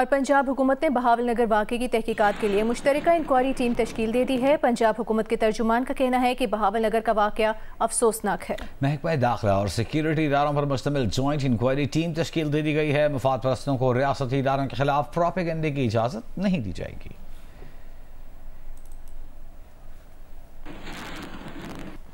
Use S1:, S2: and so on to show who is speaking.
S1: और पंजाब हुकूमत ने बहावल नगर वाक़े की तहकीकात के लिए मुश्तरक इंक्वायरी टीम तश्ील दे दी है पंजाब हुकूमत के तर्जुमान का कहना है कि बहावल नगर का वाक़ अफसोसनाक है
S2: महकमा दाखिला और सिक्योरिटी इदारों पर मुश्तमिल जॉइंट इंक्वायरी टीम तश्ील दे दी गई है मफाद परस्तों को रियासती इदारों के खिलाफ प्रॉपिक की इजाज़त नहीं दी जाएगी